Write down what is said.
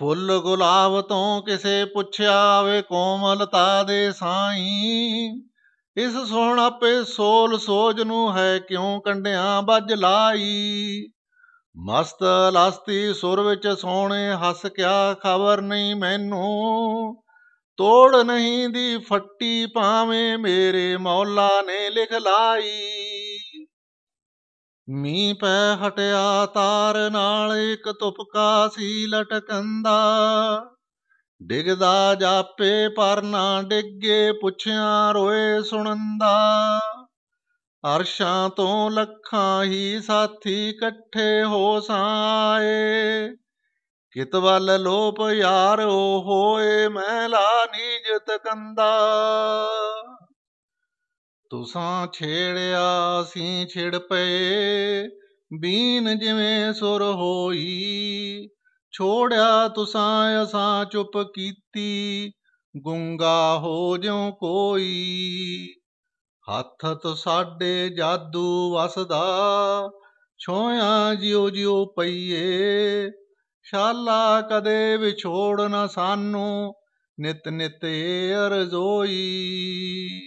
ਫੁੱਲ ਗੁਲਾਬ ਤੋਂ ਕਿਸੇ ਪੁੱਛਿਆ ਵੇ ਕੋਮਲਤਾ ਦੇ ਸਾਈਂ ਇਸ ਪੇ ਸੋਲ ਸੋਜ ਨੂੰ ਹੈ ਕਿਉਂ ਕੰਡਿਆਂ ਵੱਜ ਲਾਈ ਮਸਤ ਲਾਸਤੀ ਸੁਰ ਵਿੱਚ ਸੋਹਣੇ ਹੱਸ ਕਿਆ ਖਬਰ ਨਹੀਂ ਮੈਨੂੰ ਤੋੜ ਨਹੀਂ ਦੀ ਫੱਟੀ ਭਾਵੇਂ ਮੇਰੇ ਮੌਲਾ ਨੇ ਲਿਖ ਲਾਈ ਮੀ ਪੈ ਹਟਿਆ ਤਾਰ ਨਾਲ ਇੱਕ ਤੁਪਕਾ ਸੀ ਲਟਕੰਦਾ ਡਿਗਦਾ ਜਾਪੇ ਪਰ ਨਾ ਡਿੱਗੇ ਪੁੱਛਿਆ ਰੋਏ ਸੁਣੰਦਾ ਅਰਸ਼ਾਂ ਤੋਂ ਲੱਖਾਂ ਹੀ ਸਾਥੀ ਇਕੱਠੇ ਹੋ ਸਾਏ ਕਿਤ ਵੱਲ ਲੋਪ ਯਾਰ ਉਹ ਹੋਏ ਮਹਿਲਾ ਨੀਜ ਤਕੰਦਾ ਤੁਸਾਂ ਛੇੜਿਆ ਸੀ ਛਿੜ ਪਏ ਬੀਨ ਜਿਵੇਂ ਸੁਰ ਹੋਈ ਛੋੜਿਆ ਤੁਸਾਂ ਅਸਾਂ ਚੁੱਪ ਕੀਤੀ ਗੁੰਗਾ ਹੋ ਜਿਉ ਕੋਈ ਹੱਥ ਤੋਂ ਸਾਡੇ ਜਾਦੂ ਵਸਦਾ ਛੋਇਆ ਜਿਉ ਜਿਉ ਪਈਏ ਸ਼ਾਲਾ ਕਦੇ ਵਿਛੋੜ ਨਾ ਸਾਨੂੰ ਨਿਤ ਨਿਤ ਅਰਜ਼ੋਈ